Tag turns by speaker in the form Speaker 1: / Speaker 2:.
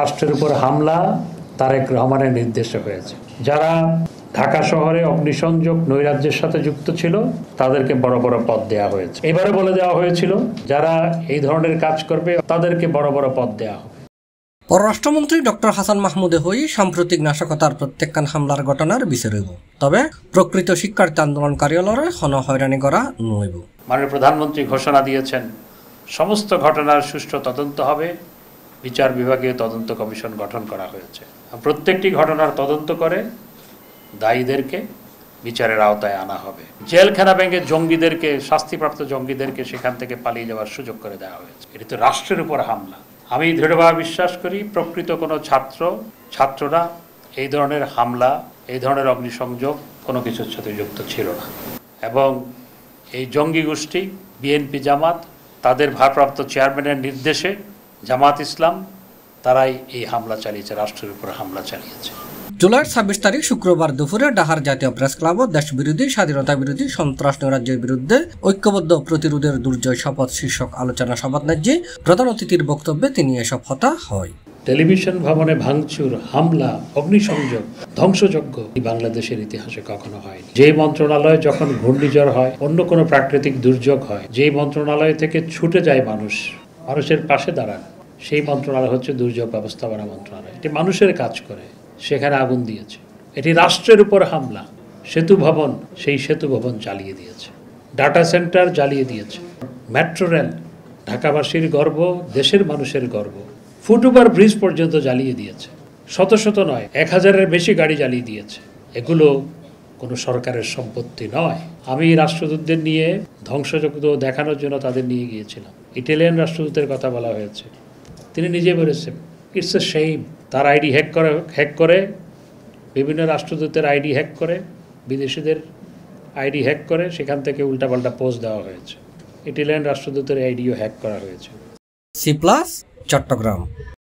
Speaker 1: রাষ্ট্রের উপর হামলা তারেক রহমানের নির্দেশে হয়েছে যারা ঢাকা শহরে অগ্নিসংযোগ নৈরাজ্যের সাথে যুক্ত ছিল তাদেরকে বড় বড় পদ দেওয়া হয়েছে এবারে বলে দেওয়া হয়েছিল যারা এই ধরনের কাজ করবে তাদেরকে বড় বড় পদ দেওয়া হবে
Speaker 2: পররাষ্ট্রমন্ত্রী ডক্টর হাসান মাহমুদে হই সাম্প্রতিক নাশকতার প্রত্যেকান হামলার ঘটনার বিচারইব তবে প্রকৃত শিক্ষার্থী আন্দোলন কার্যালয়ে হন হয়রানি করা
Speaker 1: নইব মাননীয় প্রধানমন্ত্রী ঘোষণা দিয়েছেন সমস্ত ঘটনার সুষ্ঠু তদন্ত হবে বিচার বিভাগীয় তদন্ত কমিশন গঠন করা হয়েছে প্রত্যেকটি ঘটনার তদন্ত করে দায়ীদেরকে বিচারের আওতায় আনা হবে জেলখানা ব্যাংকে জঙ্গিদেরকে শাস্তিপ্রাপ্ত জঙ্গিদেরকে সেখান থেকে পালিয়ে যাওয়ার সুযোগ করে দেওয়া হয়েছে এটি তো রাষ্ট্রের উপর হামলা আমি দৃঢ়ভাবে বিশ্বাস করি প্রকৃত কোনো ছাত্র ছাত্ররা এই ধরনের হামলা এই ধরনের অগ্নিসংযোগ কোনো কিছুর সাথে যুক্ত ছিল না এবং এই জঙ্গি গোষ্ঠী বিএনপি জামাত তাদের ভারপ্রাপ্ত চেয়ারম্যানের নির্দেশে জামাত ইসলাম তারাই এই হামলা চালিয়েছে রাষ্ট্রের উপর হামলা চালিয়েছে
Speaker 2: জুলাইয়ের ছাব্বিশ তারিখ শুক্রবার দুপুরে ডাহার জাতীয় প্রেস ক্লাব দেশ বিরোধী স্বাধীনতা বিরোধী সন্ত্রাস নৈরাজ্যের বিরুদ্ধে ঐক্যবদ্ধ প্রতিরোধের
Speaker 1: দুর্জয় শপথ শীর্ষক আলোচনা সভা ন্যায্যে প্রধান অতিথির বক্তব্যে তিনি এসব হতা হয় টেলিভিশন ভবনে ভাঙচুর হামলা অগ্নিসংযোগ ধ্বংসযজ্ঞ বাংলাদেশের ইতিহাসে কখনো হয়নি যে মন্ত্রণালয় যখন ঘূর্ণিঝড় হয় অন্য কোনো প্রাকৃতিক দুর্যোগ হয় যে মন্ত্রণালয় থেকে ছুটে যায় মানুষ মানুষের পাশে দাঁড়ান সেই মন্ত্রণালয় হচ্ছে দুর্যোগ ব্যবস্থাপনা মন্ত্রণালয় এটি মানুষের কাজ করে সেখানে আগুন দিয়েছে এটি রাষ্ট্রের উপর হামলা সেতু ভবন সেই সেতু ভবন জ্বালিয়ে দিয়েছে ডাটা সেন্টার জ্বালিয়ে দিয়েছে মেট্রো রেল ঢাকাবাসীর গর্ব দেশের মানুষের গর্ব ফুট ওভার ব্রিজ পর্যন্ত জ্বালিয়ে দিয়েছে শত শত নয় এক হাজারের বেশি গাড়ি জ্বালিয়ে দিয়েছে এগুলো কোনো সরকারের সম্পত্তি নয় আমি রাষ্ট্রদূতদের নিয়ে ধ্বংসযজ্ঞ দেখানোর জন্য তাদের নিয়ে গিয়েছিলাম ইটালিয়ান রাষ্ট্রদূতের কথা বলা হয়েছে তিনি নিজে বলেছেন ইটস এ সেইম তার আইডি হ্যাক করে হ্যাক করে বিভিন্ন রাষ্ট্রদূতের আইডি হ্যাক করে বিদেশিদের আইডি হ্যাক করে সেখান থেকে উল্টাপাল্টা পোস্ট দেওয়া হয়েছে ইটালিয়ান রাষ্ট্রদূতের আইডিও হ্যাক করা হয়েছে সি প্লাস চট্টগ্রাম